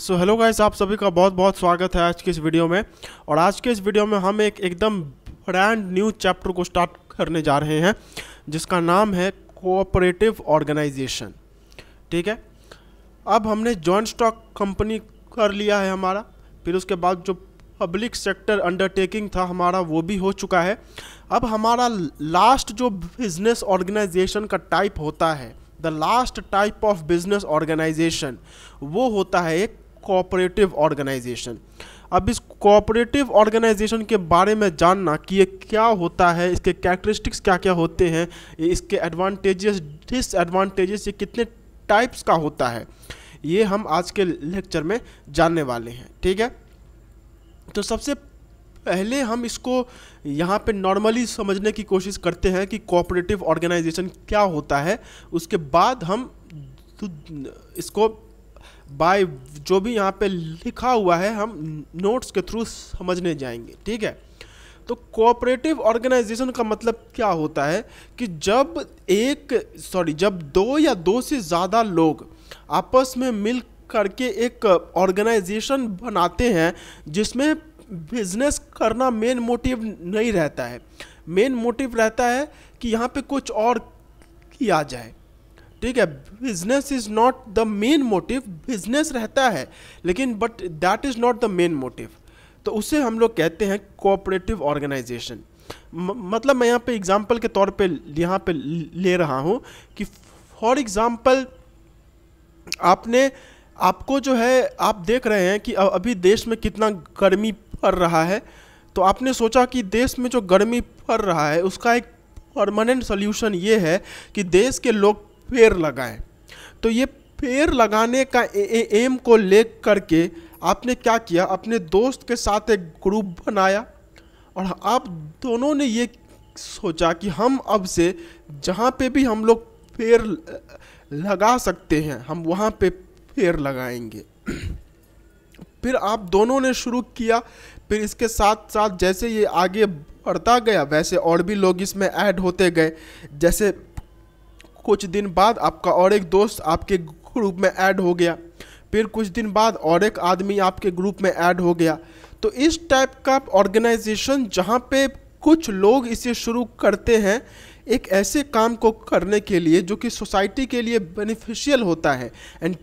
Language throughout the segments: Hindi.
सो हेलो गाइस आप सभी का बहुत बहुत स्वागत है आज के इस वीडियो में और आज के इस वीडियो में हम एक एकदम ब्रांड न्यू चैप्टर को स्टार्ट करने जा रहे हैं जिसका नाम है कोऑपरेटिव ऑर्गेनाइजेशन ठीक है अब हमने जॉइंट स्टॉक कंपनी कर लिया है हमारा फिर उसके बाद जो पब्लिक सेक्टर अंडरटेकिंग था हमारा वो भी हो चुका है अब हमारा लास्ट जो बिजनेस ऑर्गेनाइजेशन का टाइप होता है the last type of business organization वो होता है एक कोऑपरेटिव ऑर्गेनाइजेशन अब इस कोऑपरेटिव ऑर्गेनाइजेशन के बारे में जानना कि ये क्या होता है इसके कैरेक्टरिस्टिक्स क्या क्या होते हैं इसके एडवांटेजेस डिसएडवांटेजेस ये कितने टाइप्स का होता है ये हम आज के लेक्चर में जानने वाले हैं ठीक है तो सबसे पहले हम इसको यहाँ पे नॉर्मली समझने की कोशिश करते हैं कि कोऑपरेटिव ऑर्गेनाइजेशन क्या होता है उसके बाद हम इसको बाय जो भी यहाँ पे लिखा हुआ है हम नोट्स के थ्रू समझने जाएंगे ठीक है तो कोऑपरेटिव ऑर्गेनाइजेशन का मतलब क्या होता है कि जब एक सॉरी जब दो या दो से ज़्यादा लोग आपस में मिल करके एक ऑर्गेनाइजेशन बनाते हैं जिसमें बिजनेस करना मेन मोटिव नहीं रहता है मेन मोटिव रहता है कि यहाँ पे कुछ और किया जाए ठीक है business is not the main motive business रहता है लेकिन but that is not the main motive तो उसे हम लोग कहते हैं कोऑपरेटिव ऑर्गेनाइजेशन मतलब मैं यहाँ पे एग्जाम्पल के तौर पे यहाँ पे ले रहा हूँ कि फॉर एग्ज़ाम्पल आपने आपको जो है आप देख रहे हैं कि अभी देश में कितना गर्मी पड़ रहा है तो आपने सोचा कि देश में जो गर्मी पड़ रहा है उसका एक परमानेंट सोल्यूशन ये है कि देश के लोग पेड़ लगाएं तो ये पेड़ लगाने का ए, ए, एम को ले करके आपने क्या किया अपने दोस्त के साथ एक ग्रुप बनाया और आप दोनों ने ये सोचा कि हम अब से जहाँ पे भी हम लोग पेड़ लगा सकते हैं हम वहाँ पे पेड़ लगाएंगे फिर आप दोनों ने शुरू किया फिर इसके साथ साथ जैसे ये आगे बढ़ता गया वैसे और भी लोग इसमें ऐड होते गए जैसे कुछ दिन बाद आपका और एक दोस्त आपके ग्रुप में ऐड हो गया फिर कुछ दिन बाद और एक आदमी आपके ग्रुप में ऐड हो गया तो इस टाइप का ऑर्गेनाइजेशन जहाँ पे कुछ लोग इसे शुरू करते हैं एक ऐसे काम को करने के लिए जो कि सोसाइटी के लिए बेनिफिशियल होता है एंड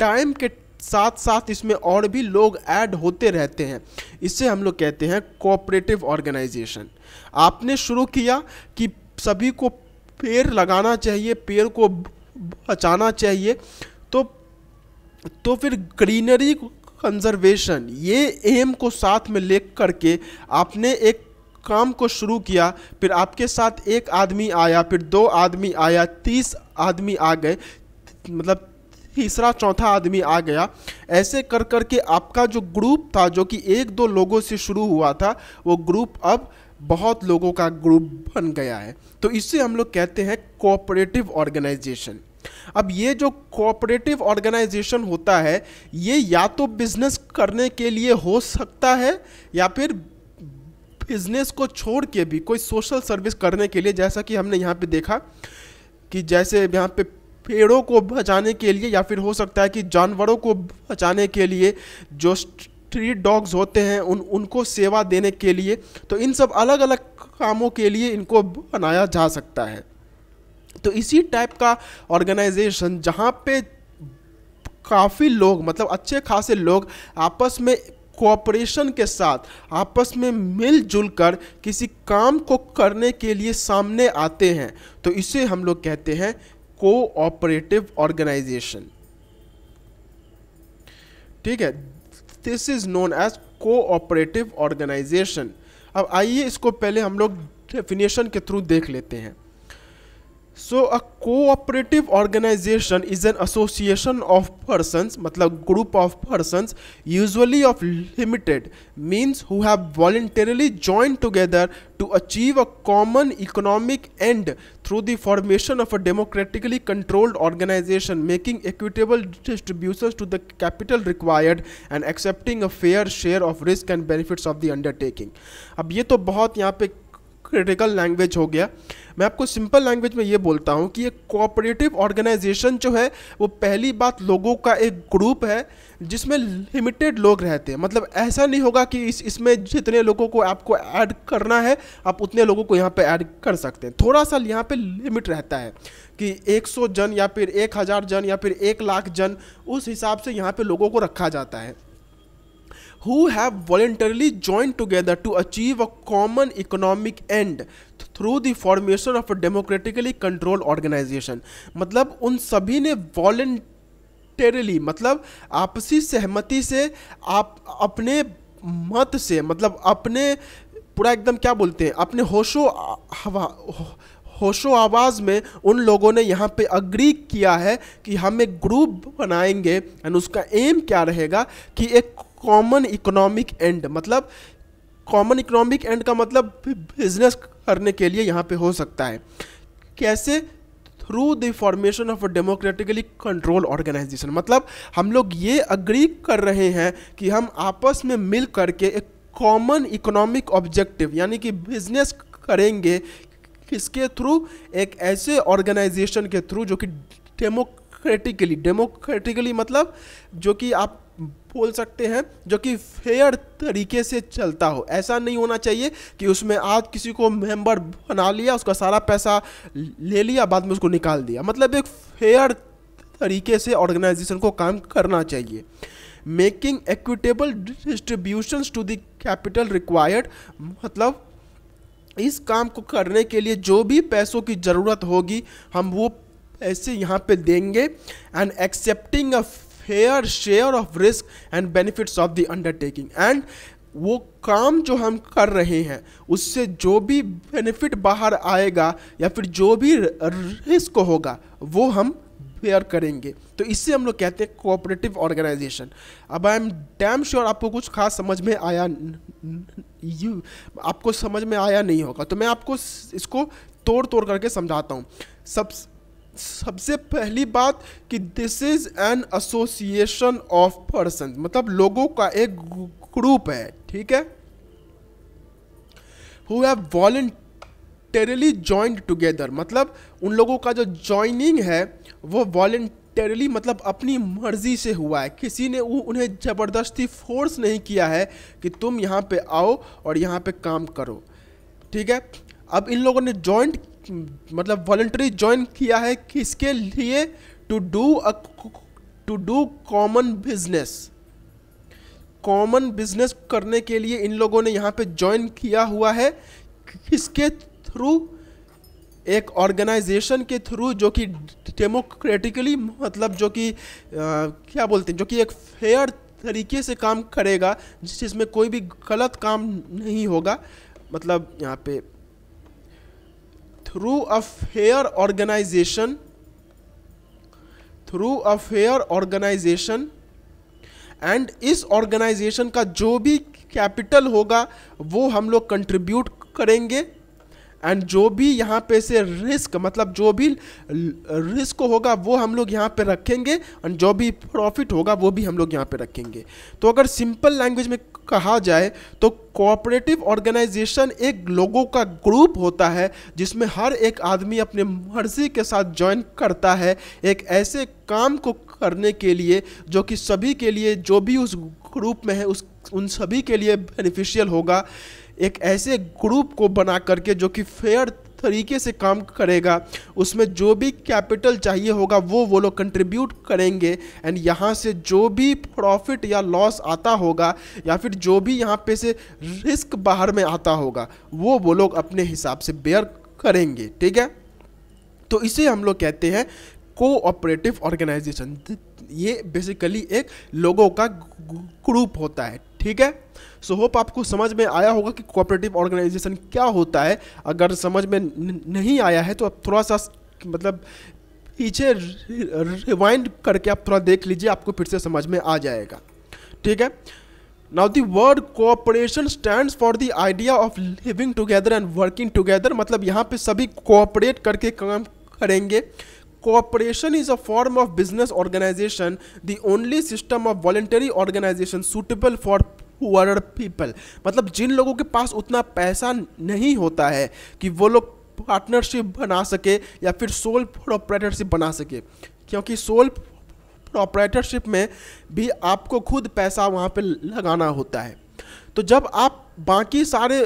टाइम के साथ साथ इसमें और भी लोग ऐड होते रहते हैं इसे हम लोग कहते हैं कोऑपरेटिव ऑर्गेनाइजेशन आपने शुरू किया कि सभी को पेड़ लगाना चाहिए पेड़ को बचाना चाहिए तो तो फिर ग्रीनरी कंजर्वेशन ये एम को साथ में ले करके आपने एक काम को शुरू किया फिर आपके साथ एक आदमी आया फिर दो आदमी आया तीस आदमी आ गए मतलब तीसरा चौथा आदमी आ गया ऐसे कर कर के आपका जो ग्रुप था जो कि एक दो लोगों से शुरू हुआ था वो ग्रुप अब बहुत लोगों का ग्रुप बन गया है तो इसे हम लोग कहते हैं कोऑपरेटिव ऑर्गेनाइजेशन अब ये जो कोऑपरेटिव ऑर्गेनाइजेशन होता है ये या तो बिजनेस करने के लिए हो सकता है या फिर बिजनेस को छोड़ के भी कोई सोशल सर्विस करने के लिए जैसा कि हमने यहाँ पे देखा कि जैसे यहाँ पे पेड़ों को बचाने के लिए या फिर हो सकता है कि जानवरों को बचाने के लिए जो स्ट्रीट डॉग्स होते हैं उन उनको सेवा देने के लिए तो इन सब अलग अलग कामों के लिए इनको बनाया जा सकता है तो इसी टाइप का ऑर्गेनाइजेशन जहाँ पे काफ़ी लोग मतलब अच्छे खासे लोग आपस में कोऑपरेशन के साथ आपस में मिलजुल कर किसी काम को करने के लिए सामने आते हैं तो इसे हम लोग कहते हैं कोऑपरेटिव ऑर्गेनाइजेशन ठीक है this is known as cooperative organization अब आइए इसको पहले हम लोग डेफिनेशन के थ्रू देख लेते हैं so a cooperative organization is an association of person मतलब group of persons usually of limited means who have voluntarily join together to achieve a common economic end through the formation of a democratically controlled organization making equitable distribution to the capital required and accepting a fair share of risk and benefits of the undertaking अब ये तो बहुत यहाँ पे क्रिटिकल लैंग्वेज हो गया मैं आपको सिंपल लैंग्वेज में ये बोलता हूँ कि एक कोऑपरेटिव ऑर्गेनाइजेशन जो है वो पहली बात लोगों का एक ग्रुप है जिसमें लिमिटेड लोग रहते हैं मतलब ऐसा नहीं होगा कि इस इसमें जितने लोगों को आपको ऐड करना है आप उतने लोगों को यहाँ पे ऐड कर सकते हैं थोड़ा सा यहाँ पे लिमिट रहता है कि 100 जन या फिर 1000 जन या फिर एक लाख जन उस हिसाब से यहाँ पे लोगों को रखा जाता है who have voluntarily join together to achieve a common economic end through the formation of a democratically control organization मतलब उन सभी ने वॉल्टेरली मतलब आपसी सहमति से आप अपने मत से मतलब अपने पूरा एकदम क्या बोलते हैं अपने होशो हवा हो, होशो आवाज़ में उन लोगों ने यहाँ पे अग्री किया है कि हम एक ग्रुप बनाएंगे एंड उसका एम क्या रहेगा कि एक कॉमन इकोनॉमिक एंड मतलब कॉमन इकोनॉमिक एंड का मतलब बिजनेस करने के लिए यहाँ पे हो सकता है कैसे through the formation of a democratically control organization मतलब हम लोग ये अग्री कर रहे हैं कि हम आपस में मिल करके एक कॉमन इकोनॉमिक ऑब्जेक्टिव यानी कि बिजनेस करेंगे किसके थ्रू एक ऐसे ऑर्गेनाइजेशन के थ्रू जो कि डेमोक्रेटिकली डेमोक्रेटिकली मतलब जो कि आप खोल सकते हैं जो कि फेयर तरीके से चलता हो ऐसा नहीं होना चाहिए कि उसमें आज किसी को मेंबर बना लिया उसका सारा पैसा ले लिया बाद में उसको निकाल दिया मतलब एक फेयर तरीके से ऑर्गेनाइजेशन को काम करना चाहिए making equitable distribution to the capital required मतलब इस काम को करने के लिए जो भी पैसों की ज़रूरत होगी हम वो पैसे यहाँ पे देंगे and accepting a fair share of risk and benefits of the undertaking and वो काम जो हम कर रहे हैं उससे जो भी बेनिफिट बाहर आएगा या फिर जो भी रिस्क होगा वो हम बेयर करेंगे तो इससे हम लोग कहते हैं कोऑपरेटिव ऑर्गेनाइजेशन अब आई एम डैम श्योर आपको कुछ खास समझ में आया यू आपको समझ में आया नहीं होगा तो मैं आपको इसको तोड़ तोड़ करके समझाता हूँ सब सबसे पहली बात कि this is an association of person मतलब लोगों का एक ग्रुप है ठीक है who have voluntarily joint together मतलब उन लोगों का जो ज्वाइनिंग है वो वॉल्टेरली मतलब अपनी मर्जी से हुआ है किसी ने उन्हें ज़बरदस्ती फोर्स नहीं किया है कि तुम यहाँ पे आओ और यहाँ पे काम करो ठीक है अब इन लोगों ने ज्वाइन मतलब वॉल्ट्री ज्वाइन किया है किसके लिए to do to do common business common business करने के लिए इन लोगों ने यहाँ पे ज्वाइन किया हुआ है किसके थ्रू एक ऑर्गेनाइजेशन के थ्रू जो कि डेमोक्रेटिकली मतलब जो कि क्या बोलते हैं जो कि एक फेयर तरीके से काम करेगा जिसमें कोई भी गलत काम नहीं होगा मतलब यहाँ पे through a fair organization through a fair organization and इस ऑर्गेनाइजेशन का जो भी कैपिटल होगा वो हम लोग कंट्रीब्यूट करेंगे एंड जो भी यहाँ पे से रिस्क मतलब जो भी रिस्क होगा वो हम लोग यहाँ पे रखेंगे एंड जो भी प्रॉफिट होगा वो भी हम लोग यहाँ पे रखेंगे तो अगर सिंपल लैंग्वेज में कहा जाए तो कोऑपरेटिव ऑर्गेनाइजेशन एक लोगों का ग्रुप होता है जिसमें हर एक आदमी अपने मर्जी के साथ ज्वाइन करता है एक ऐसे काम को करने के लिए जो कि सभी के लिए जो भी उस ग्रुप में है उस उन सभी के लिए बेनिफिशियल होगा एक ऐसे ग्रुप को बना करके जो कि फेयर तरीके से काम करेगा उसमें जो भी कैपिटल चाहिए होगा वो वो लोग कंट्रीब्यूट करेंगे एंड यहाँ से जो भी प्रॉफिट या लॉस आता होगा या फिर जो भी यहाँ पे से रिस्क बाहर में आता होगा वो वो लोग अपने हिसाब से बेयर करेंगे ठीक है तो इसे हम लोग कहते हैं कोऑपरेटिव ऑर्गेनाइजेशन ये बेसिकली एक लोगों का ग्रुप होता है ठीक है सो so, होप आपको समझ में आया होगा कि कोऑपरेटिव ऑर्गेनाइजेशन क्या होता है अगर समझ में नहीं आया है तो आप थोड़ा सा मतलब पीछे रिवाइंड करके आप थोड़ा देख लीजिए आपको फिर से समझ में आ जाएगा ठीक है now the word cooperation stand for the idea of living together and working together मतलब यहाँ पे सभी कोऑपरेट करके काम करेंगे cooperation is a form of business organization, the only system of voluntary organization suitable for poor people मतलब जिन लोगों के पास उतना पैसा नहीं होता है कि वो लोग पार्टनरशिप बना सके या फिर सोल प्रोपरेटरशिप बना सके क्योंकि सोल प्रोपरेटरशिप में भी आपको खुद पैसा वहाँ पे लगाना होता है तो जब आप बाकी सारे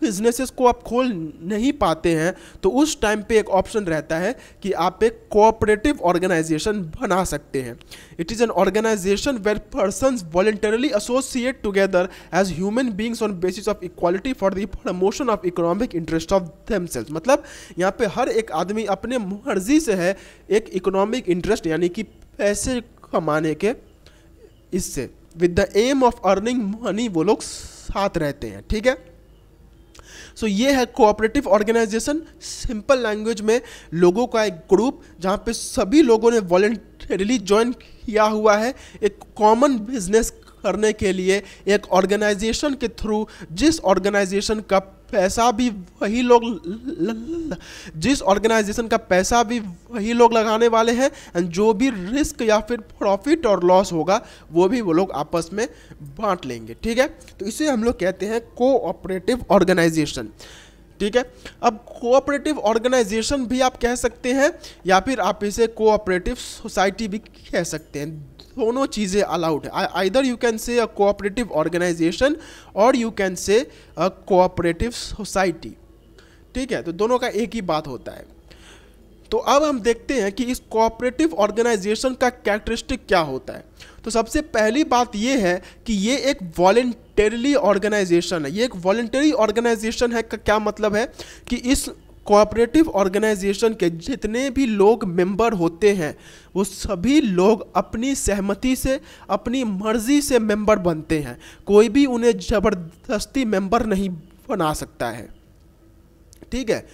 बिजनेसेस को आप खोल नहीं पाते हैं तो उस टाइम पे एक ऑप्शन रहता है कि आप एक कोऑपरेटिव ऑर्गेनाइजेशन बना सकते हैं it is an organization where person voluntarily associate together as human beings on basis of equality for the promotion of economic interest of them मतलब यहाँ पे हर एक आदमी अपने मर्जी से है एक इकोनॉमिक इंटरेस्ट यानी कि पैसे कमाने के इससे with the aim of earning money वो लोग साथ रहते हैं ठीक है सो so, ये है कोऑपरेटिव ऑर्गेनाइजेशन सिंपल लैंग्वेज में लोगों का एक ग्रुप जहाँ पे सभी लोगों ने वॉलेंटरली ज्वाइन किया हुआ है एक कॉमन बिजनेस करने के लिए एक ऑर्गेनाइजेशन के थ्रू जिस ऑर्गेनाइजेशन का पैसा भी वही लोग जिस ऑर्गेनाइजेशन का पैसा भी वही लोग लगाने वाले हैं एंड जो भी रिस्क या फिर प्रॉफिट और लॉस होगा वो भी वो लोग आपस में बांट लेंगे ठीक है तो इसे हम लोग कहते हैं कोऑपरेटिव ऑर्गेनाइजेशन ठीक है अब कोऑपरेटिव ऑर्गेनाइजेशन भी आप कह सकते हैं या फिर आप इसे कोऑपरेटिव सोसाइटी भी कह सकते हैं दोनों चीज़ें अलाउड है either you can say a cooperative organization or you can say a cooperative society ठीक है तो दोनों का एक ही बात होता है तो अब हम देखते हैं कि इस कोऑपरेटिव ऑर्गेनाइजेशन का कैरेक्टरिस्टिक क्या होता है तो सबसे पहली बात यह है कि ये एक वॉलेंटरली ऑर्गेनाइजेशन है ये एक वॉलेंटरी ऑर्गेनाइजेशन है का क्या मतलब है कि इस कोऑपरेटिव ऑर्गेनाइजेशन के जितने भी लोग मेंबर होते हैं वो सभी लोग अपनी सहमति से अपनी मर्ज़ी से मेंबर बनते हैं कोई भी उन्हें ज़बरदस्ती मेंबर नहीं बना सकता है ठीक है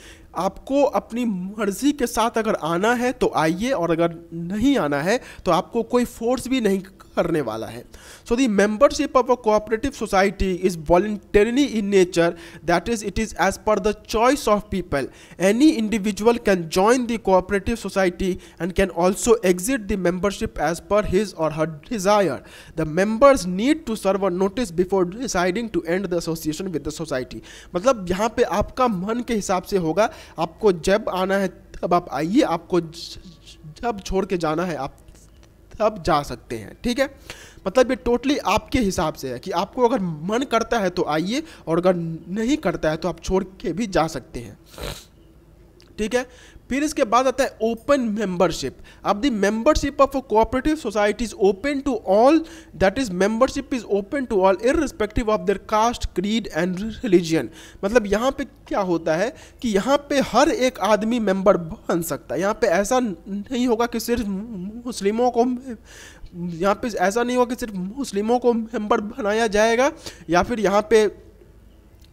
आपको अपनी मर्ज़ी के साथ अगर आना है तो आइए और अगर नहीं आना है तो आपको कोई फोर्स भी नहीं करने वाला है so the membership of a cooperative society is voluntary in nature that is it is as per the choice of people any individual can join the cooperative society and can also exit the membership as per his or her desire the members need to serve notice before deciding to end the association with the society मतलब यहाँ पे आपका मन के हिसाब से होगा आपको जब आना है तब आप आइए आपको जब छोड़ के जाना है आप आप जा सकते हैं ठीक है मतलब ये टोटली आपके हिसाब से है कि आपको अगर मन करता है तो आइए और अगर नहीं करता है तो आप छोड़ के भी जा सकते हैं ठीक है फिर इसके बाद आता है ओपन मेंबरशिप अब the membership of a cooperative society is open to all that is membership is open to all irrespective of their caste creed and religion मतलब यहाँ पे क्या होता है कि यहाँ पे हर एक आदमी मेंबर बन सकता है यहाँ पे ऐसा नहीं होगा कि सिर्फ मुस्लिमों को यहाँ पे ऐसा नहीं होगा कि सिर्फ मुस्लिमों को मेंबर बनाया जाएगा या फिर यहाँ पे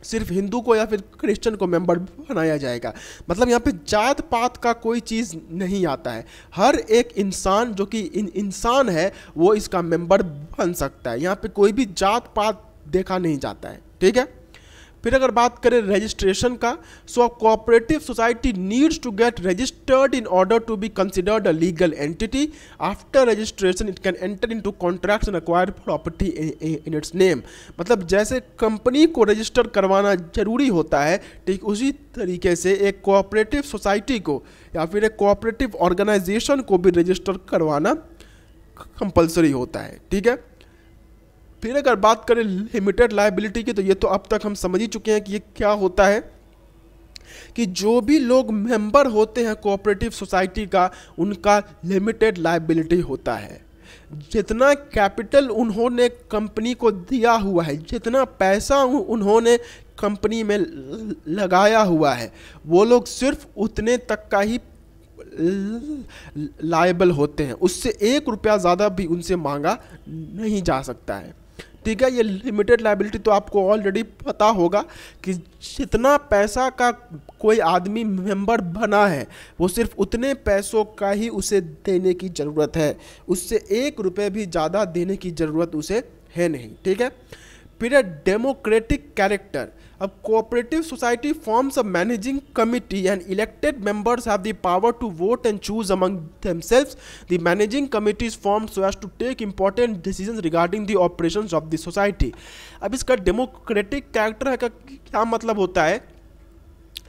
सिर्फ हिंदू को या फिर क्रिश्चियन को मेंबर बनाया जाएगा मतलब यहाँ पे जात पात का कोई चीज़ नहीं आता है हर एक इंसान जो कि इन इंसान है वो इसका मेंबर बन सकता है यहाँ पे कोई भी जात पात देखा नहीं जाता है ठीक है फिर अगर बात करें रजिस्ट्रेशन का so a cooperative society needs to get registered in order to be considered a legal entity after registration it can enter in to contract and acquire property in its name मतलब जैसे कंपनी को रजिस्टर करवाना जरूरी होता है ठीक उसी तरीके से एक कोऑपरेटिव सोसाइटी को या फिर एक कोऑपरेटिव ऑर्गेनाइजेशन को भी रजिस्टर करवाना कंपल्सरी होता है ठीक है फिर अगर बात करें लिमिटेड लाइबिलिटी की तो ये तो अब तक हम समझ ही चुके हैं कि ये क्या होता है कि जो भी लोग मेंबर होते हैं कोऑपरेटिव सोसाइटी का उनका लिमिटेड लाइबिलिटी होता है जितना कैपिटल उन्होंने कंपनी को दिया हुआ है जितना पैसा उन्होंने कंपनी में लगाया हुआ है वो लोग सिर्फ उतने तक का ही लाइबल होते हैं उससे एक रुपया ज़्यादा भी उनसे मांगा नहीं जा सकता है ठीक है ये लिमिटेड लाइबिलिटी तो आपको ऑलरेडी पता होगा कि जितना पैसा का कोई आदमी मेंबर बना है वो सिर्फ उतने पैसों का ही उसे देने की ज़रूरत है उससे एक रुपये भी ज़्यादा देने की ज़रूरत उसे है नहीं ठीक है फिर डेमोक्रेटिक कैरेक्टर अब cooperative society forms a managing committee and elected members have the power to vote and choose among themselves the managing committees form so as to take important decision regarding the operation of the society अब इसका डेमोक्रेटिक कैरेक्टर का क्या मतलब होता है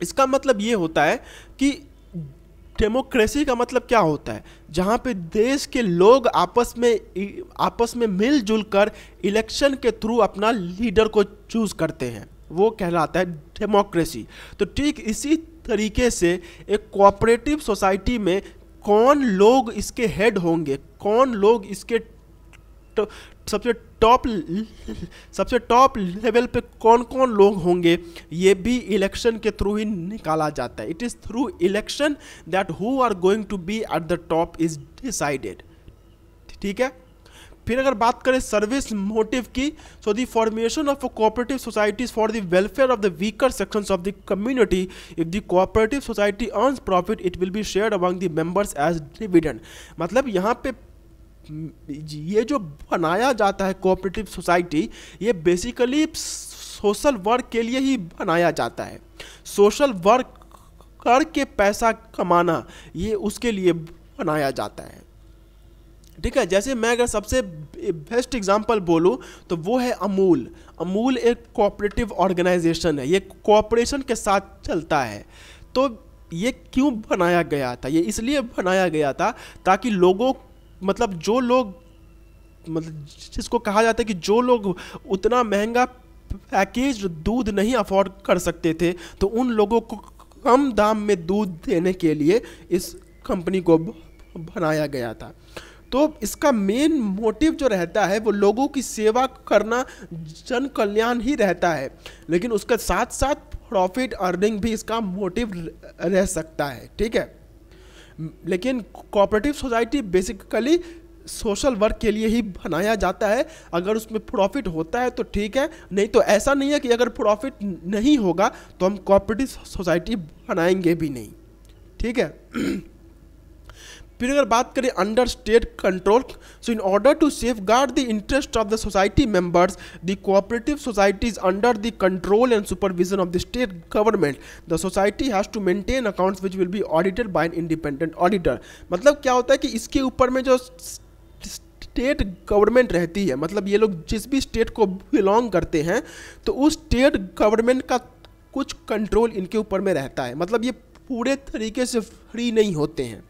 इसका मतलब ये होता है कि डेमोक्रेसी का मतलब क्या होता है जहाँ पे देश के लोग आपस में आपस में मिलजुल कर इलेक्शन के थ्रू अपना लीडर को चूज़ करते हैं वो कहलाता है डेमोक्रेसी तो ठीक इसी तरीके से एक कोऑपरेटिव सोसाइटी में कौन लोग इसके हेड होंगे कौन लोग इसके सबसे टॉप सबसे टॉप लेवल पे कौन कौन लोग होंगे ये भी इलेक्शन के थ्रू ही निकाला जाता है it is through election that who are going to be at the top is decided ठीक है फिर अगर बात करें सर्विस मोटिव की so the formation of cooperative societies for the welfare of the weaker sections of the community if the cooperative society earns profit it will be share among the members as dividend मतलब यहाँ पे ये जो बनाया जाता है कोऑपरेटिव सोसाइटी ये बेसिकली सोशल वर्क के लिए ही बनाया जाता है सोशल वर्क करके पैसा कमाना ये उसके लिए बनाया जाता है ठीक है जैसे मैं अगर सबसे बेस्ट एग्जांपल बोलूँ तो वो है अमूल अमूल एक कोऑपरेटिव ऑर्गेनाइजेशन है ये कोऑपरेशन के साथ चलता है तो ये क्यों बनाया गया था ये इसलिए बनाया गया था ताकि लोगों मतलब जो लोग मतलब जिसको कहा जाता है कि जो लोग उतना महंगा पैकेज दूध नहीं अफोर्ड कर सकते थे तो उन लोगों को कम दाम में दूध देने के लिए इस कंपनी को बनाया गया था तो इसका मेन मोटिव जो रहता है वो लोगों की सेवा करना जन कल्याण ही रहता है लेकिन उसके साथ साथ प्रॉफिट अर्निंग भी इसका मोटिव रह सकता है ठीक है लेकिन cooperative society basically social work के लिए ही बनाया जाता है अगर उसमें प्रॉफिट होता है तो ठीक है नहीं तो ऐसा नहीं है कि अगर प्रॉफिट नहीं होगा तो हम कोऑपरेटिव सोसाइटी बनाएंगे भी नहीं ठीक है फिर अगर बात करें under state control so in order to safeguard the interest of the society members the cooperative societies under the control and supervision of the state government the society has to maintain accounts which will be audited by an independent auditor मतलब क्या होता है कि इसके ऊपर में जो स्टेट गवर्नमेंट रहती है मतलब ये लोग जिस भी स्टेट को बिलोंग करते हैं तो उस स्टेट गवर्नमेंट का कुछ कंट्रोल इनके ऊपर में रहता है मतलब ये पूरे तरीके से फ्री नहीं होते हैं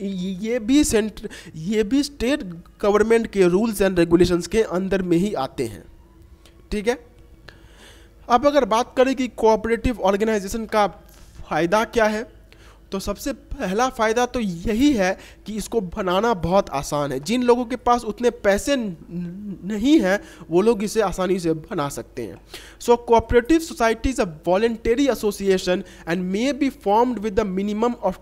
ये भी सेंट्र ये भी स्टेट गवर्नमेंट के रूल्स एंड रेगुलेशंस के अंदर में ही आते हैं ठीक है अब अगर बात करें कि कोऑपरेटिव ऑर्गेनाइजेशन का फ़ायदा क्या है तो सबसे पहला फ़ायदा तो यही है कि इसको बनाना बहुत आसान है जिन लोगों के पास उतने पैसे नहीं हैं वो लोग इसे आसानी से बना सकते हैं so cooperative society is a voluntary association and may be formed with the minimum of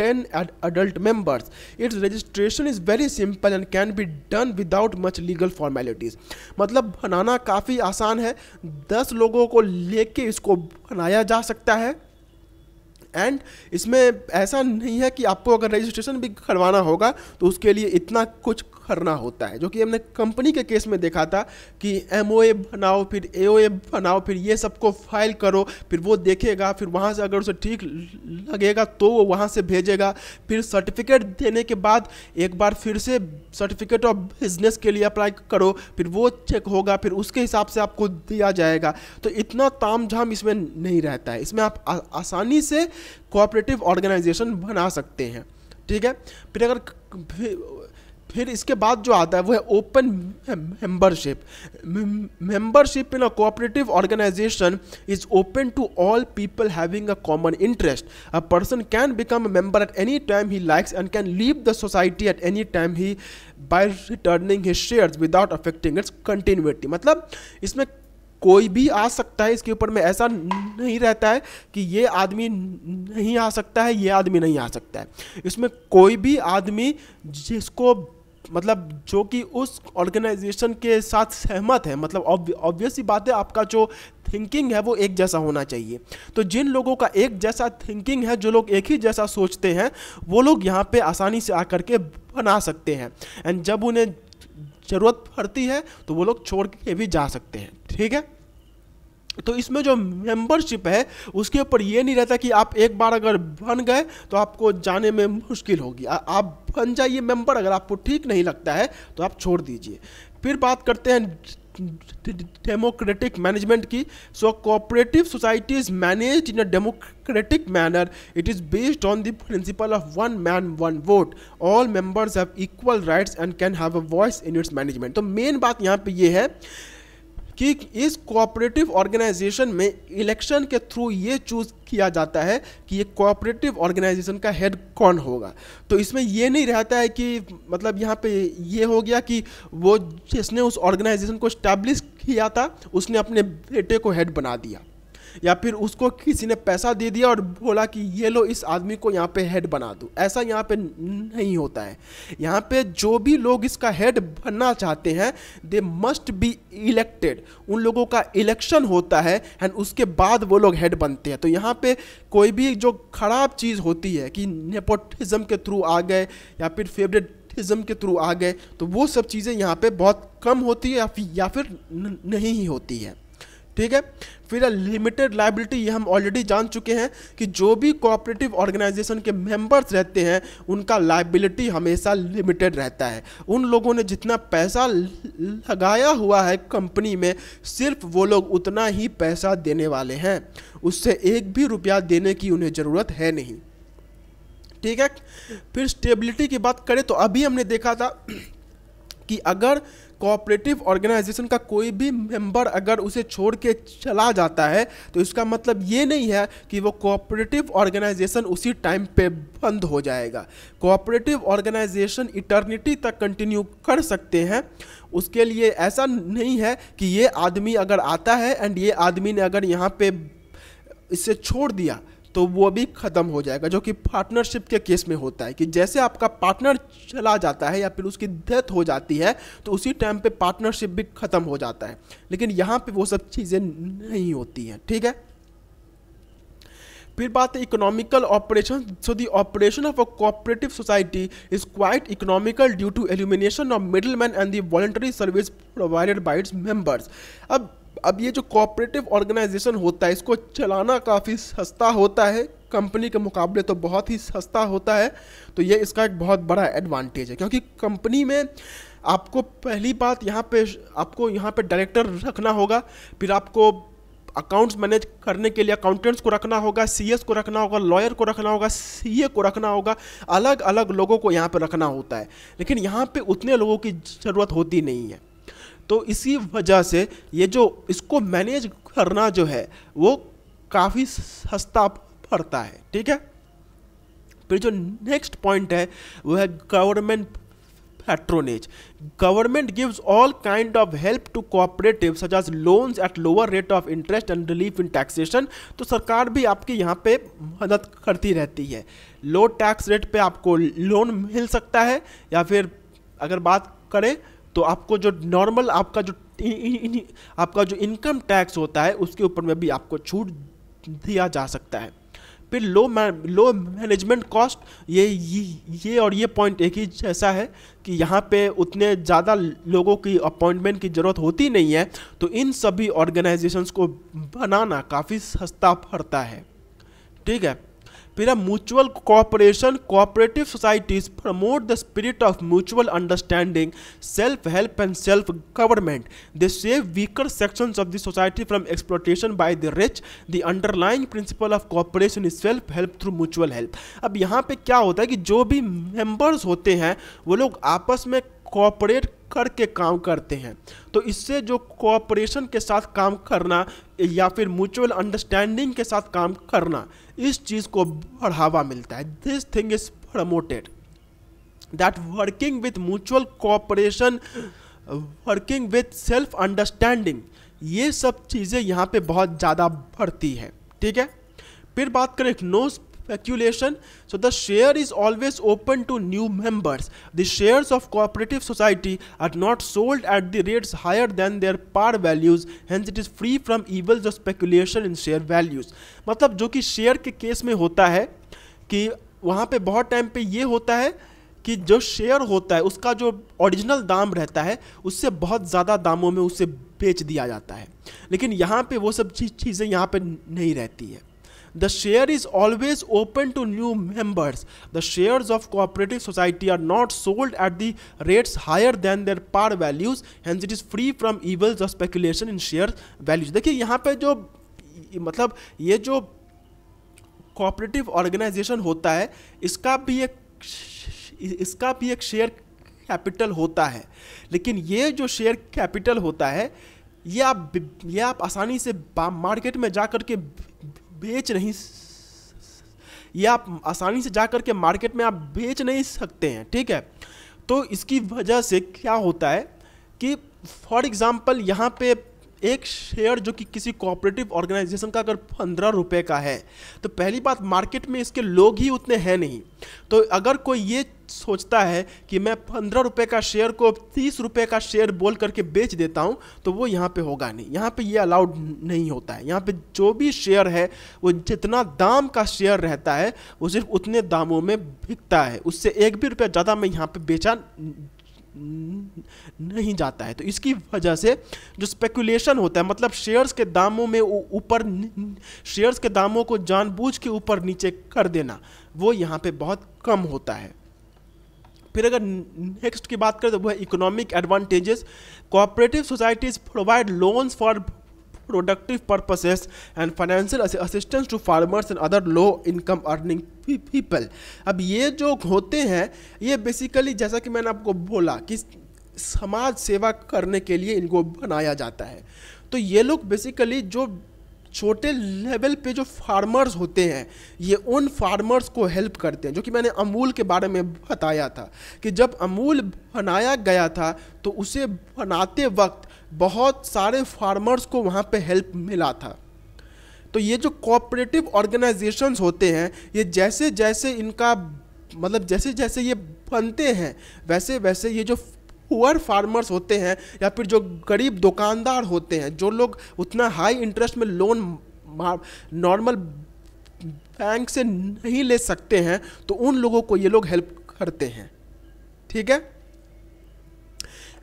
ten adult members its registration is very simple and can be done without much legal formalities मतलब बनाना काफ़ी आसान है दस लोगों को लेके इसको बनाया जा सकता है एंड इसमें ऐसा नहीं है कि आपको अगर रजिस्ट्रेशन भी करवाना होगा तो उसके लिए इतना कुछ भरना होता है जो कि हमने कंपनी के केस में देखा था कि एम बनाओ फिर ए बनाओ फिर ये सबको फाइल करो फिर वो देखेगा फिर वहाँ से अगर उसे ठीक लगेगा तो वो वहाँ से भेजेगा फिर सर्टिफिकेट देने के बाद एक बार फिर से सर्टिफिकेट ऑफ बिजनेस के लिए अप्लाई करो फिर वो चेक होगा फिर उसके हिसाब से आपको दिया जाएगा तो इतना ताम झाम इसमें नहीं रहता है इसमें आप आसानी से कोऑपरेटिव ऑर्गेनाइजेशन बना सकते हैं ठीक है फिर अगर फिर इसके बाद जो आता है वो है open membership membership in a cooperative organization is open to all people having a common interest a person can become a member at any time he likes and can leave the society at any time he by returning his shares without affecting its continuity मतलब इसमें कोई भी आ सकता है इसके ऊपर में ऐसा नहीं रहता है कि ये आदमी नहीं आ सकता है ये आदमी नहीं आ सकता है इसमें कोई भी आदमी जिसको मतलब जो कि उस ऑर्गेनाइजेशन के साथ सहमत है मतलब ऑब्वियस ही बात है आपका जो थिंकिंग है वो एक जैसा होना चाहिए तो जिन लोगों का एक जैसा थिंकिंग है जो लोग एक ही जैसा सोचते हैं वो लोग यहाँ पे आसानी से आकर के बना सकते हैं एंड जब उन्हें ज़रूरत पड़ती है तो वो लोग छोड़ के भी जा सकते हैं ठीक है तो इसमें जो मेंबरशिप है उसके ऊपर ये नहीं रहता कि आप एक बार अगर बन गए तो आपको जाने में मुश्किल होगी आप बन जाइए मेंबर अगर आपको ठीक नहीं लगता है तो आप छोड़ दीजिए फिर बात करते हैं डेमोक्रेटिक मैनेजमेंट की so cooperative society is manage in a democratic manner it is based on the principle of one man one vote all members have equal rights and can have a voice in its management तो मेन बात यहाँ पे ये है कि इस कोऑपरेटिव ऑर्गेनाइजेशन में इलेक्शन के थ्रू ये चूज़ किया जाता है कि ये कोऑपरेटिव ऑर्गेनाइजेशन का हेड कौन होगा तो इसमें ये नहीं रहता है कि मतलब यहाँ पे ये हो गया कि वो जिसने उस ऑर्गेनाइजेशन को स्टैब्लिश किया था उसने अपने बेटे को हेड बना दिया या फिर उसको किसी ने पैसा दे दिया और बोला कि ये लो इस आदमी को यहाँ पे हेड बना दो ऐसा यहाँ पे नहीं होता है यहाँ पे जो भी लोग इसका हेड बनना चाहते हैं दे मस्ट बी इलेक्टेड उन लोगों का इलेक्शन होता है एंड उसके बाद वो लोग हेड बनते हैं तो यहाँ पे कोई भी जो खराब चीज़ होती है कि नेपोटिज़म के थ्रू आ गए या फिर फेवरेट के थ्रू आ गए तो वो सब चीज़ें यहाँ पे बहुत कम होती है या फिर नहीं ही होती है ठीक है फिर लिमिटेड लाइबिलिटी ये हम ऑलरेडी जान चुके हैं कि जो भी कोऑपरेटिव ऑर्गेनाइजेशन के मेंबर्स रहते हैं उनका लाइबिलिटी हमेशा लिमिटेड रहता है उन लोगों ने जितना पैसा लगाया हुआ है कंपनी में सिर्फ वो लोग उतना ही पैसा देने वाले हैं उससे एक भी रुपया देने की उन्हें ज़रूरत है नहीं ठीक है फिर स्टेबिलिटी की बात करें तो अभी हमने देखा था कि अगर कोऑपरेटिव ऑर्गेनाइजेशन का कोई भी मेंबर अगर उसे छोड़ के चला जाता है तो इसका मतलब ये नहीं है कि वो कोऑपरेटिव ऑर्गेनाइजेशन उसी टाइम पे बंद हो जाएगा कोऑपरेटिव ऑर्गेनाइजेशन इटर्निटी तक कंटिन्यू कर सकते हैं उसके लिए ऐसा नहीं है कि ये आदमी अगर आता है एंड ये आदमी ने अगर यहाँ पे इसे छोड़ दिया तो वो भी ख़त्म हो जाएगा जो कि पार्टनरशिप के केस में होता है कि जैसे आपका पार्टनर चला जाता है या फिर उसकी डेथ हो जाती है तो उसी टाइम पे पार्टनरशिप भी ख़त्म हो जाता है लेकिन यहाँ पे वो सब चीज़ें नहीं होती हैं ठीक है फिर बात है economical operation so the operation of a cooperative society is quite economical due to elimination of middleman and the voluntary service provided by its members अब अब ये जो कॉपरेटिव ऑर्गेनाइजेशन होता है इसको चलाना काफ़ी सस्ता होता है कंपनी के मुकाबले तो बहुत ही सस्ता होता है तो ये इसका एक बहुत बड़ा एडवांटेज है क्योंकि कंपनी में आपको पहली बात यहाँ पे आपको यहाँ पे डायरेक्टर रखना होगा फिर आपको अकाउंट्स मैनेज करने के लिए अकाउंटेंट्स को रखना होगा सीएस को रखना होगा लॉयर को रखना होगा सीए को रखना होगा अलग अलग लोगों को यहाँ पर रखना होता है लेकिन यहाँ पर उतने लोगों की ज़रूरत होती नहीं है तो इसी वजह से ये जो इसको मैनेज करना जो है वो काफ़ी सस्ता पड़ता है ठीक है फिर जो नेक्स्ट पॉइंट है वो है government patronage. Government gives all kind of help to cooperative such as loans at lower rate of interest and relief in taxation तो सरकार भी आपके यहाँ पे मदद करती रहती है लो टैक्स रेट पे आपको लोन मिल सकता है या फिर अगर बात करें तो आपको जो नॉर्मल आपका जो आपका जो इनकम टैक्स होता है उसके ऊपर में भी आपको छूट दिया जा सकता है फिर लो लो मैनेजमेंट कॉस्ट ये ये और ये पॉइंट एक ही जैसा है कि यहाँ पे उतने ज़्यादा लोगों की अपॉइंटमेंट की ज़रूरत होती नहीं है तो इन सभी ऑर्गेनाइजेशंस को बनाना काफ़ी सस्ता पड़ता है ठीक है है mutual cooperation cooperative societies promote the spirit of mutual understanding self help and self government they save weaker sections of the society from exploitation by the rich the underlying principle of cooperation is self help through mutual help अब यहाँ पे क्या होता है कि जो भी मेंबर्स होते हैं वो लोग आपस में कॉपरेट करके काम करते हैं तो इससे जो कोऑपरेशन के साथ काम करना या फिर म्यूचुअल अंडरस्टैंडिंग के साथ काम करना इस चीज़ को बढ़ावा मिलता है this thing is promoted that working with mutual cooperation working with self understanding ये सब चीज़ें यहाँ पे बहुत ज़्यादा बढ़ती है ठीक है फिर बात करें no speculation. So the share is always open to new members. The shares of cooperative society are not sold at the rates higher than their par values hence it is free from evils of speculation in share values. मतलब जो कि शेयर के केस में होता है कि वहाँ पे बहुत टाइम पे ये होता है कि जो शेयर होता है उसका जो ओरिजिनल दाम रहता है उससे बहुत ज़्यादा दामों में उसे बेच दिया जाता है लेकिन यहाँ पे वो सब चीज़ चीज़ें यहाँ पे नहीं रहती है The share is always open to new members. The shares of cooperative society are not sold at the rates higher than their par values, hence it is free from evils of speculation in share values. देखिए यहाँ पे जो मतलब ये जो कोऑपरेटिव ऑर्गेनाइजेशन होता है इसका भी एक इसका भी एक शेयर कैपिटल होता है लेकिन ये जो शेयर कैपिटल होता है ये आप ये आप आसानी से मार्केट में जा कर के बेच नहीं ये आप आसानी से जा कर के मार्केट में आप बेच नहीं सकते हैं ठीक है तो इसकी वजह से क्या होता है कि फॉर एग्ज़ाम्पल यहाँ पे एक शेयर जो कि किसी कोऑपरेटिव ऑर्गेनाइजेशन का अगर पंद्रह रुपये का है तो पहली बात मार्केट में इसके लोग ही उतने हैं नहीं तो अगर कोई ये सोचता है कि मैं पंद्रह रुपये का शेयर को तीस रुपये का शेयर बोल करके बेच देता हूँ तो वो यहाँ पे होगा नहीं यहाँ पे ये यह अलाउड नहीं होता है यहाँ पे जो भी शेयर है वो जितना दाम का शेयर रहता है वो सिर्फ उतने दामों में बिकता है उससे एक भी रुपया ज़्यादा मैं यहाँ पर बेचा नहीं जाता है तो इसकी वजह से जो स्पेकुलेशन होता है मतलब शेयर्स के दामों में ऊपर शेयर्स के दामों को जानबूझ के ऊपर नीचे कर देना वो यहाँ पे बहुत कम होता है फिर अगर नेक्स्ट की बात करें तो वह economic advantages cooperative societies provide loans for productive purposes and financial assistance to farmers and other low income earning people अब ये जो होते हैं ये बेसिकली जैसा कि मैंने आपको बोला कि समाज सेवा करने के लिए इनको बनाया जाता है तो ये लोग बेसिकली जो छोटे लेवल पे जो फार्मर्स होते हैं ये उन फार्मर्स को हेल्प करते हैं जो कि मैंने अमूल के बारे में बताया था कि जब अमूल बनाया गया था तो उसे बनाते वक्त बहुत सारे फार्मर्स को वहाँ पे हेल्प मिला था तो ये जो कोऑपरेटिव ऑर्गेनाइजेशंस होते हैं ये जैसे जैसे इनका मतलब जैसे जैसे ये बनते हैं वैसे वैसे ये जो पुअर फार्मर्स होते हैं या फिर जो गरीब दुकानदार होते हैं जो लोग उतना हाई इंटरेस्ट में लोन नॉर्मल बैंक से नहीं ले सकते हैं तो उन लोगों को ये लोग हेल्प करते हैं ठीक है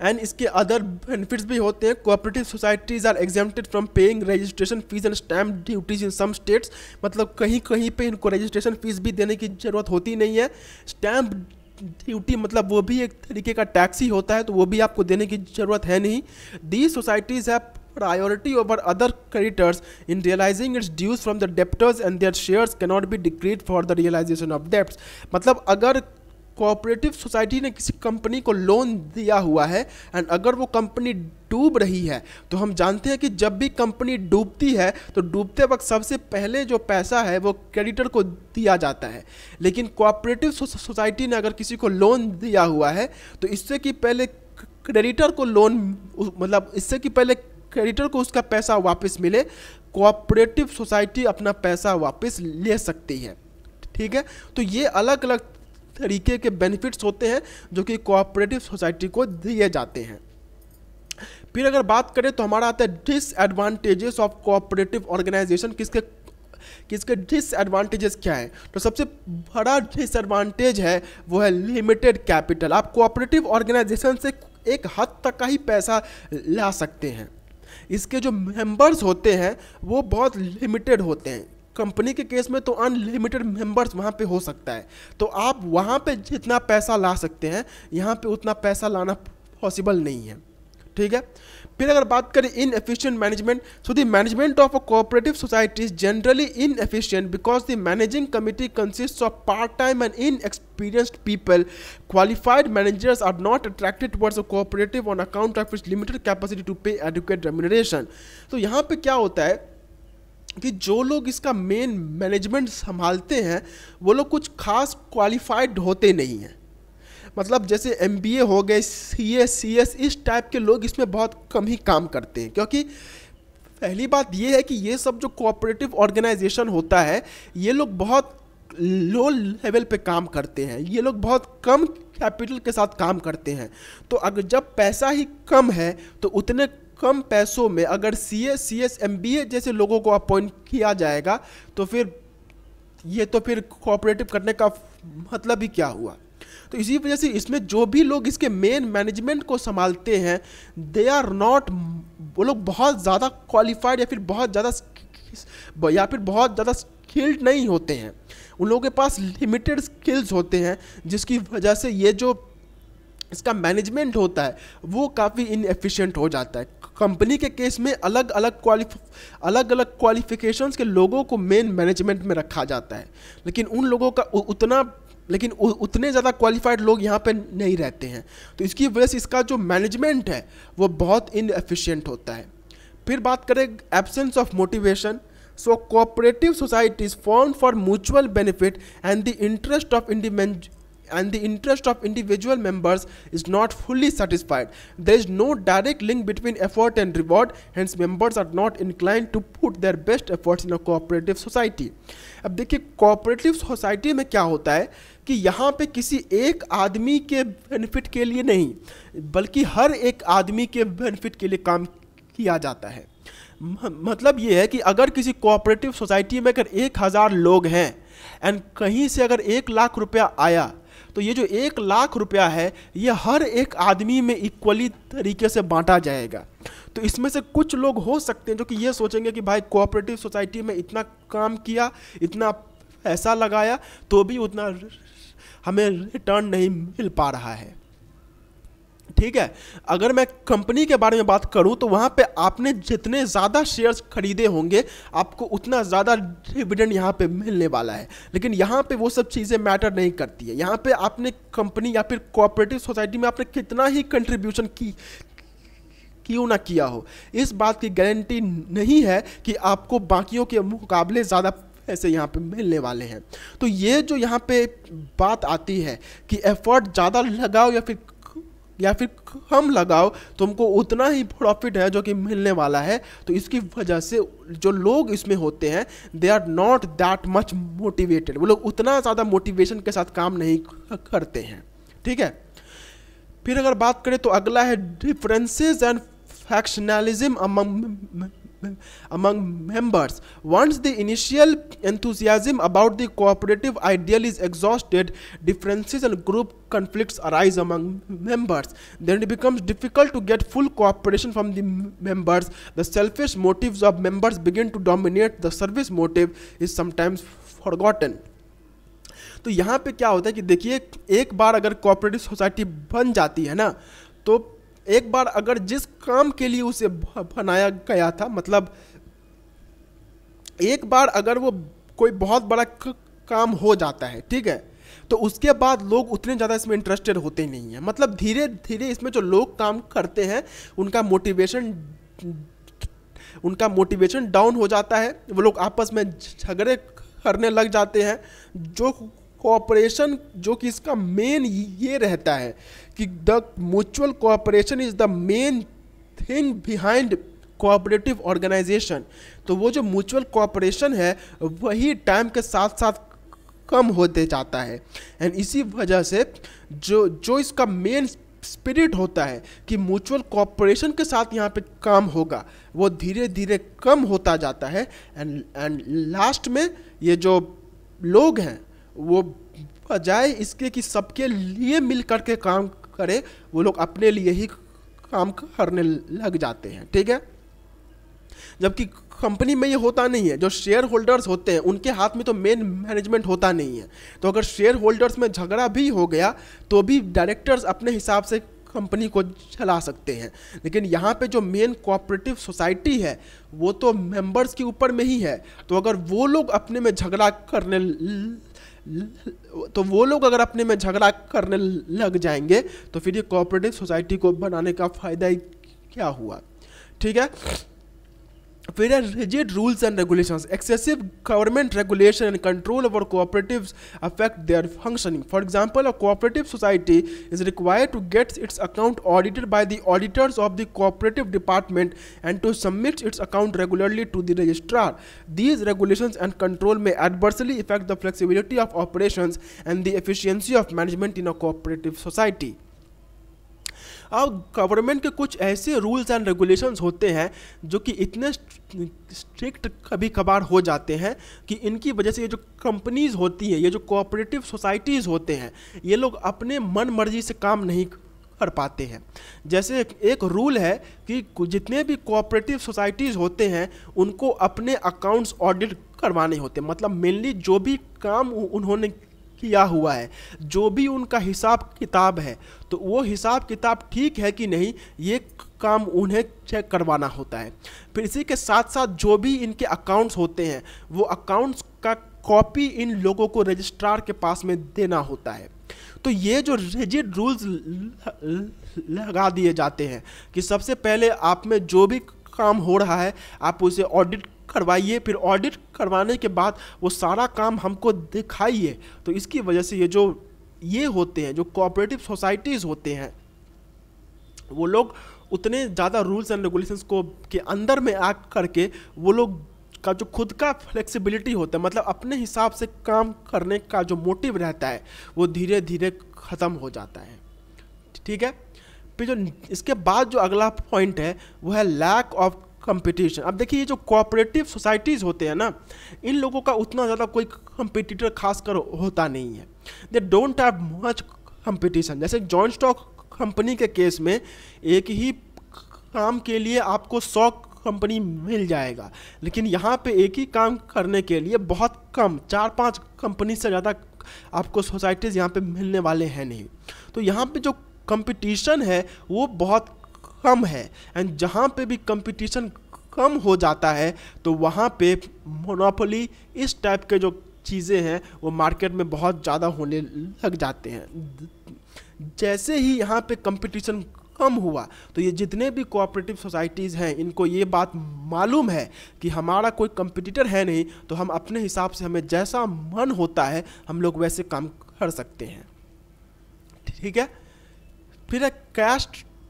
एंड इसके अदर बेनिफिट्स भी होते हैं cooperative societies are exempted from paying registration fees and stamp duties in some states मतलब कहीं कहीं पे इनको रजिस्ट्रेशन फीस भी देने की ज़रूरत होती नहीं है स्टैम्प ड्यूटी मतलब वो भी एक तरीके का टैक्स ही होता है तो वो भी आपको देने की जरूरत है नहीं the societies have priority over other creditors in realizing its dues from the debtors and their shares cannot be decreed for the realization of डेप्ट मतलब अगर कोऑपरेटिव सोसाइटी ने किसी कंपनी को लोन दिया हुआ है एंड अगर वो कंपनी डूब रही है तो हम जानते हैं कि जब भी कंपनी डूबती है तो डूबते वक्त सबसे पहले जो पैसा है वो क्रेडिटर को दिया जाता है लेकिन कोऑपरेटिव सोसाइटी ने अगर किसी को लोन दिया हुआ है तो इससे कि पहले क्रेडिटर को लोन मतलब इससे कि पहले क्रेडिटर को उसका पैसा वापस मिले कोऑपरेटिव सोसाइटी अपना पैसा वापस ले सकती है ठीक है तो ये अलग अलग तरीके के बेनिफिट्स होते हैं जो कि कोऑपरेटिव सोसाइटी को दिए जाते हैं फिर अगर बात करें तो हमारा आता है डिसएडवांटेजेस ऑफ कोऑपरेटिव ऑर्गेनाइजेशन किसके किसके डिसएडवांटेजेस क्या है तो सबसे बड़ा डिसएडवांटेज है वो है लिमिटेड कैपिटल आप कोऑपरेटिव ऑर्गेनाइजेशन से एक हद तक का ही पैसा ला सकते हैं इसके जो मेंबर्स होते हैं वो बहुत लिमिटेड होते हैं कंपनी के केस में तो अनलिमिटेड मेंबर्स वहाँ पे हो सकता है तो आप वहाँ पे जितना पैसा ला सकते हैं यहाँ पे उतना पैसा लाना पॉसिबल नहीं है ठीक है फिर अगर बात करें inefficient management so the management of a cooperative society is generally inefficient because the managing committee consist of part time and inexperienced people qualified managers are not attracted towards a cooperative on account of its limited capacity to pay adequate remuneration तो यहाँ पे क्या होता है कि जो लोग इसका मेन मैनेजमेंट संभालते हैं वो लोग कुछ खास क्वालिफाइड होते नहीं हैं मतलब जैसे एम हो गए सी एस सी एस इस टाइप के लोग इसमें बहुत कम ही काम करते हैं क्योंकि पहली बात ये है कि ये सब जो कोऑपरेटिव ऑर्गेनाइजेशन होता है ये लोग बहुत लो लेवल पे काम करते हैं ये लोग बहुत कम कैपिटल के साथ काम करते हैं तो अगर जब पैसा ही कम है तो उतने कम पैसों में अगर C S C S M B A जैसे लोगों को अपॉइंट किया जाएगा तो फिर ये तो फिर कोऑपरेटिव करने का मतलब ही क्या हुआ तो इसी वजह से इसमें जो भी लोग इसके मेन मैनेजमेंट को संभालते हैं दे आर नॉट वो लोग बहुत ज़्यादा क्वालिफाइड या फिर बहुत ज़्यादा या फिर बहुत ज़्यादा स्किल्ड नहीं होते हैं उन लोगों के पास लिमिटेड स्किल्स होते हैं जिसकी वजह से ये जो इसका मैनेजमेंट होता है वो काफ़ी इनएफिशिएंट हो जाता है कंपनी के केस में अलग अलग क्वालिफ अलग अलग क्वालिफिकेशंस के लोगों को मेन मैनेजमेंट में रखा जाता है लेकिन उन लोगों का उतना लेकिन उतने ज़्यादा क्वालिफाइड लोग यहाँ पे नहीं रहते हैं तो इसकी वजह से इसका जो मैनेजमेंट है वो बहुत इनएफिशिएंट होता है फिर बात करें absence of motivation so cooperative societies form for mutual benefit and the interest of and the interest of individual members is not fully satisfied. There is no direct link between effort and reward, hence members are not inclined to put their best efforts in a cooperative society. अब देखिए कोऑपरेटिव सोसाइटी में क्या होता है कि यहाँ पे किसी एक आदमी के बेनिफिट के लिए नहीं बल्कि हर एक आदमी के बेनिफिट के लिए काम किया जाता है मतलब ये है कि अगर किसी कोऑपरेटिव सोसाइटी में अगर एक हज़ार लोग हैं एंड कहीं से अगर एक लाख रुपया आया तो ये जो एक लाख रुपया है ये हर एक आदमी में इक्वली तरीके से बांटा जाएगा तो इसमें से कुछ लोग हो सकते हैं जो कि ये सोचेंगे कि भाई कोऑपरेटिव सोसाइटी में इतना काम किया इतना पैसा लगाया तो भी उतना हमें रिटर्न नहीं मिल पा रहा है ठीक है अगर मैं कंपनी के बारे में बात करूं तो वहां पे आपने जितने ज़्यादा शेयर्स खरीदे होंगे आपको उतना ज़्यादा डिविडेंड यहाँ पे मिलने वाला है लेकिन यहाँ पे वो सब चीज़ें मैटर नहीं करती है यहाँ पे आपने कंपनी या फिर कोऑपरेटिव सोसाइटी में आपने कितना ही कंट्रीब्यूशन की क्यों ना किया हो इस बात की गारंटी नहीं है कि आपको बाकियों के मुकाबले ज़्यादा ऐसे यहाँ पे मिलने वाले हैं तो ये जो यहाँ पे बात आती है कि एफर्ट ज़्यादा लगाओ या फिर या फिर कम लगाओ तुमको उतना ही प्रॉफिट है जो कि मिलने वाला है तो इसकी वजह से जो लोग इसमें होते हैं they are not that much motivated वो लोग उतना ज़्यादा मोटिवेशन के साथ काम नहीं करते हैं ठीक है फिर अगर बात करें तो अगला है differences and factionalism among among members. Once the initial enthusiasm about the cooperative ideal is exhausted, differences and group conflicts arise among members. Then it becomes difficult to get full cooperation from the members. The selfish motives of members begin to dominate. The service motive is sometimes forgotten. तो यहाँ पे क्या होता है कि देखिए एक बार अगर कोऑपरेटिव सोसाइटी बन जाती है ना तो एक बार अगर जिस काम के लिए उसे बनाया गया था मतलब एक बार अगर वो कोई बहुत बड़ा काम हो जाता है ठीक है तो उसके बाद लोग उतने ज़्यादा इसमें इंटरेस्टेड होते ही नहीं हैं मतलब धीरे धीरे इसमें जो लोग काम करते हैं उनका मोटिवेशन उनका मोटिवेशन डाउन हो जाता है वो लोग आपस में झगड़े करने लग जाते हैं जो कोऑपरेशन जो कि इसका मेन ये रहता है कि the mutual cooperation is the main thing behind cooperative organisation तो वो जो म्यूचुअल कोऑपरेशन है वही टाइम के साथ साथ कम होते जाता है एंड इसी वजह से जो जो इसका मेन स्पिरिट होता है कि म्यूचुअल कॉपरेशन के साथ यहाँ पे काम होगा वो धीरे धीरे कम होता जाता है एंड एंड लास्ट में ये जो लोग हैं वो बजाय इसके कि सबके लिए मिल करके काम करे वो लोग अपने लिए ही काम करने लग जाते हैं ठीक है जबकि कंपनी में ये होता नहीं है जो शेयर होल्डर्स होते हैं उनके हाथ में तो मेन मैनेजमेंट होता नहीं है तो अगर शेयर होल्डर्स में झगड़ा भी हो गया तो भी डायरेक्टर्स अपने हिसाब से कंपनी को चला सकते हैं लेकिन यहाँ पे जो मेन कोऑपरेटिव सोसाइटी है वो तो मेंबर्स के ऊपर में ही है तो अगर वो लोग अपने में झगड़ा करने तो वो लोग अगर अपने में झगड़ा करने लग जाएंगे तो फिर ये कोऑपरेटिव सोसाइटी को बनाने का फ़ायदा ही क्या हुआ ठीक है There rigid rules and regulations. Excessive government regulation and control over cooperatives affect their functioning. For example, a cooperative society is required to get its account audited by the auditors of the cooperative department and to submit its account regularly to the registrar. These regulations and control may adversely affect the flexibility of operations and the efficiency of management in a cooperative society. अब गवर्नमेंट के कुछ ऐसे रूल्स एंड रेगुलेशन होते हैं जो कि इतने स्ट्रिक्ट कभी कभार हो जाते हैं कि इनकी वजह से ये जो कंपनीज होती है ये जो कोऑपरेटिव सोसाइटीज़ होते हैं ये लोग अपने मन मर्जी से काम नहीं कर पाते हैं जैसे एक रूल है कि जितने भी कोऑपरेटिव सोसाइटीज़ होते हैं उनको अपने अकाउंट्स ऑडिट करवाने होते हैं मतलब मेनली जो भी काम उन्होंने किया हुआ है जो भी उनका हिसाब किताब है तो वो हिसाब किताब ठीक है कि नहीं ये काम उन्हें चेक करवाना होता है फिर इसी के साथ साथ जो भी इनके अकाउंट्स होते हैं वो अकाउंट्स का कॉपी इन लोगों को रजिस्ट्रार के पास में देना होता है तो ये जो रिजिड रूल्स लगा दिए जाते हैं कि सबसे पहले आप में जो भी काम हो रहा है आप उसे ऑडिट करवाइए फिर ऑडिट करवाने के बाद वो सारा काम हमको दिखाइए तो इसकी वजह से ये जो ये होते हैं जो कोऑपरेटिव सोसाइटीज़ होते हैं वो लोग उतने ज़्यादा रूल्स एंड रेगुलेशंस को के अंदर में आ करके वो लोग का जो खुद का फ्लेक्सिबिलिटी होता है मतलब अपने हिसाब से काम करने का जो मोटिव रहता है वो धीरे धीरे ख़त्म हो जाता है ठीक है फिर जो इसके बाद जो अगला पॉइंट है वो है लैक ऑफ कंपटीशन अब देखिए ये जो कोऑपरेटिव सोसाइटीज़ होते हैं ना इन लोगों का उतना ज़्यादा कोई कंपटीटर खासकर होता नहीं है they don't have much competition जैसे जॉइंट स्टॉक कंपनी के केस में एक ही काम के लिए आपको सौ कंपनी मिल जाएगा लेकिन यहाँ पे एक ही काम करने के लिए बहुत कम चार पांच कंपनी से ज़्यादा आपको सोसाइटीज़ यहाँ पे मिलने वाले हैं नहीं तो यहाँ पे जो कंपटीशन है वो बहुत कम है एंड जहाँ पे भी कंपटीशन कम हो जाता है तो वहाँ पे मोनोपोली इस टाइप के जो चीज़ें हैं वो मार्केट में बहुत ज़्यादा होने लग जाते हैं जैसे ही यहाँ पे कंपटीशन कम हुआ तो ये जितने भी कोऑपरेटिव सोसाइटीज़ हैं इनको ये बात मालूम है कि हमारा कोई कंपटीटर है नहीं तो हम अपने हिसाब से हमें जैसा मन होता है हम लोग वैसे काम कर सकते हैं ठीक है फिर है cash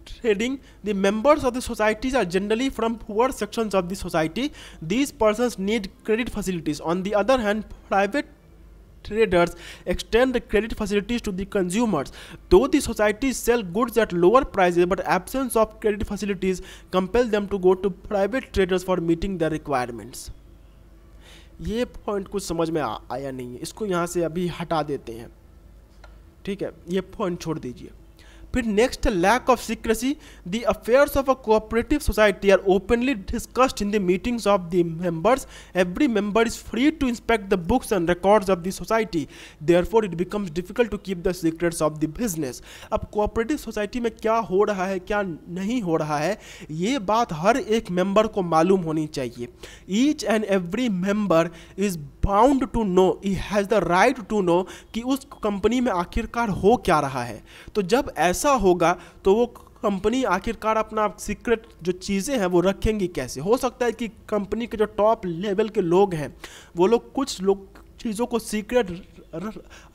trading, the members of the societies are generally from poor sections of the society. These persons need credit facilities. On the other hand, private traders extend the credit facilities to the consumers. Though the societies sell goods at lower prices, but absence of credit facilities compel them to go to private traders for meeting their requirements. ये पॉइंट कुछ समझ में आ, आया नहीं है इसको यहाँ से अभी हटा देते हैं ठीक है ये पॉइंट छोड़ दीजिए फिर next lack of secrecy the affairs of a cooperative society are openly discussed in the meetings of the members every member is free to inspect the books and records of the society for it becomes difficult to keep the secrets of the business अब कोऑपरेटिव सोसाइटी में क्या हो रहा है क्या नहीं हो रहा है ये बात हर एक मेंबर को मालूम होनी चाहिए each and every member is bound to know he has the right to know कि उस कंपनी में आखिरकार हो क्या रहा है तो जब ऐसा ऐसा अच्छा होगा तो वो कंपनी आखिरकार अपना सीक्रेट जो चीज़ें हैं वो रखेंगी कैसे हो सकता है कि कंपनी के जो टॉप लेवल के लोग हैं वो लोग कुछ लोग चीज़ों को सीक्रेट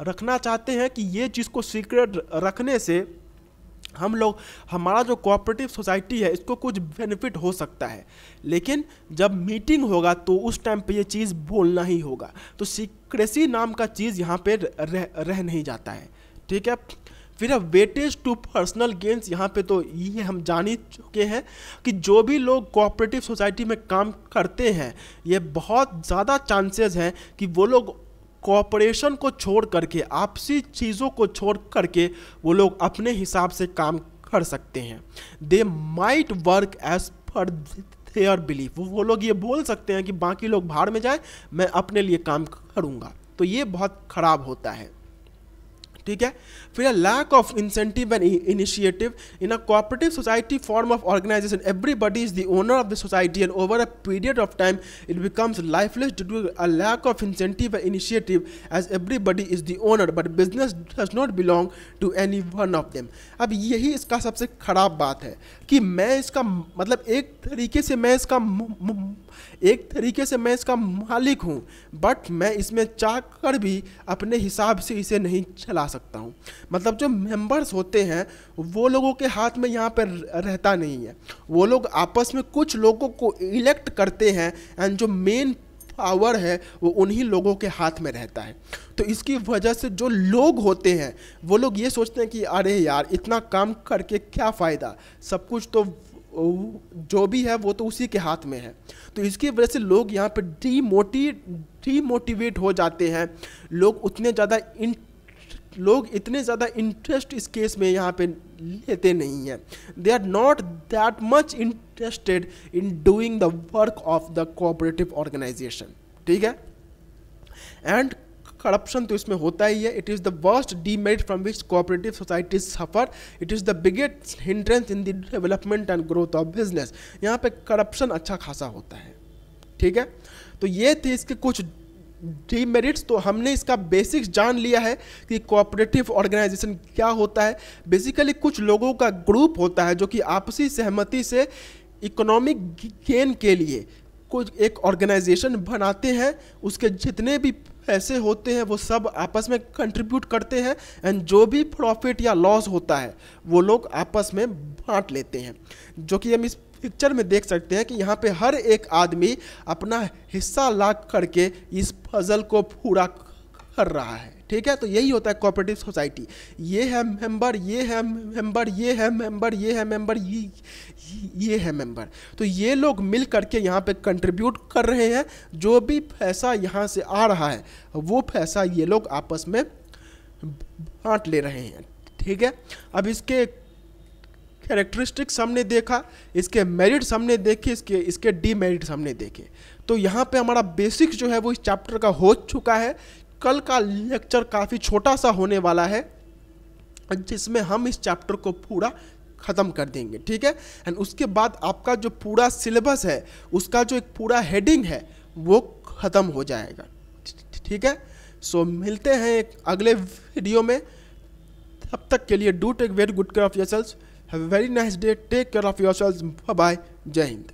रखना चाहते हैं कि ये चीज़ को सीक्रेट रखने से हम लोग हमारा जो कोऑपरेटिव सोसाइटी है इसको कुछ बेनिफिट हो सकता है लेकिन जब मीटिंग होगा तो उस टाइम पे ये चीज़ बोलना ही होगा तो सीक्रेसी नाम का चीज़ यहाँ पे रह रह नहीं जाता है ठीक है फिर अब वेटेज टू पर्सनल गेंस यहाँ पे तो ये हम जान ही चुके हैं कि जो भी लोग कोऑपरेटिव सोसाइटी में काम करते हैं ये बहुत ज़्यादा चांसेस हैं कि वो लोग कोऑपरेशन को छोड़ करके आपसी चीज़ों को छोड़ करके वो लोग अपने हिसाब से काम कर सकते हैं they might work as per their belief वो लोग ये बोल सकते हैं कि बाकी लोग बाहर में जाए मैं अपने लिए काम करूँगा तो ये बहुत ख़राब होता है ठीक है फिर a lack of incentive and initiative in a cooperative society form of organisation everybody is the owner of the society and over a period of time it becomes lifeless due to a lack of incentive and initiative as everybody is the owner but business does not belong to any one of them अब यही इसका सबसे खराब बात है कि मैं इसका मतलब एक तरीके से मैं इसका एक तरीके से मैं इसका मालिक हूँ बट मैं इसमें चाह कर भी अपने हिसाब से इसे नहीं चला सकता हूँ मतलब जो मेंबर्स होते हैं वो लोगों के हाथ में यहाँ पर रहता नहीं है वो लोग आपस में कुछ लोगों को इलेक्ट करते हैं एंड जो मेन पावर है वो उन्हीं लोगों के हाथ में रहता है तो इसकी वजह से जो लोग होते हैं वो लोग ये सोचते हैं कि अरे यार इतना काम करके क्या फ़ायदा सब कुछ तो जो भी है वो तो उसी के हाथ में है तो इसकी वजह से लोग यहाँ पर डीमोटी डीमोटिवेट हो जाते हैं लोग उतने ज़्यादा इन लोग इतने ज़्यादा इंटरेस्ट इस केस में यहाँ पे लेते नहीं हैं they are not that much interested in doing the work of the cooperative organisation ठीक है एंड करप्शन तो इसमें होता ही है it is the worst demerit from which cooperative societies suffer it is the biggest hindrance in the development and growth of business यहाँ पे करप्शन अच्छा खासा होता है ठीक है तो ये थे इसके कुछ डीमेरिट्स तो हमने इसका बेसिक्स जान लिया है कि कोऑपरेटिव ऑर्गेनाइजेशन क्या होता है बेसिकली कुछ लोगों का ग्रुप होता है जो कि आपसी सहमति से इकोनॉमिक गेन के लिए कुछ एक ऑर्गेनाइजेशन बनाते हैं उसके जितने भी पैसे होते हैं वो सब आपस में कंट्रीब्यूट करते हैं एंड जो भी प्रॉफिट या लॉस होता है वो लोग आपस में बांट लेते हैं जो कि हम इस पिक्चर में देख सकते हैं कि यहाँ पे हर एक आदमी अपना हिस्सा ला करके इस फजल को पूरा कर रहा है ठीक है तो यही होता है कोऑपरेटिव सोसाइटी ये है मेंबर ये है मेंबर ये है मेंबर ये है मेंबर ये ये है मेंबर तो ये लोग मिल करके यहाँ पे कंट्रीब्यूट कर रहे हैं जो भी पैसा यहाँ से आ रहा है वो पैसा ये लोग आपस में बांट ले रहे हैं ठीक है अब इसके कैरेक्टरिस्टिक्स हमने देखा इसके मेरिट्स हमने देखे इसके इसके डीमेरिट्स हमने देखे तो यहाँ पे हमारा बेसिक्स जो है वो इस चैप्टर का हो चुका है कल का लेक्चर काफ़ी छोटा सा होने वाला है जिसमें हम इस चैप्टर को पूरा ख़त्म कर देंगे ठीक है एंड उसके बाद आपका जो पूरा सिलेबस है उसका जो एक पूरा हेडिंग है वो ख़त्म हो जाएगा ठीक है सो so, मिलते हैं एक अगले वीडियो में तब तक के लिए do take very good care of yourself Have a very nice day. Take care of yourselves. Bye bye. Jai Hind.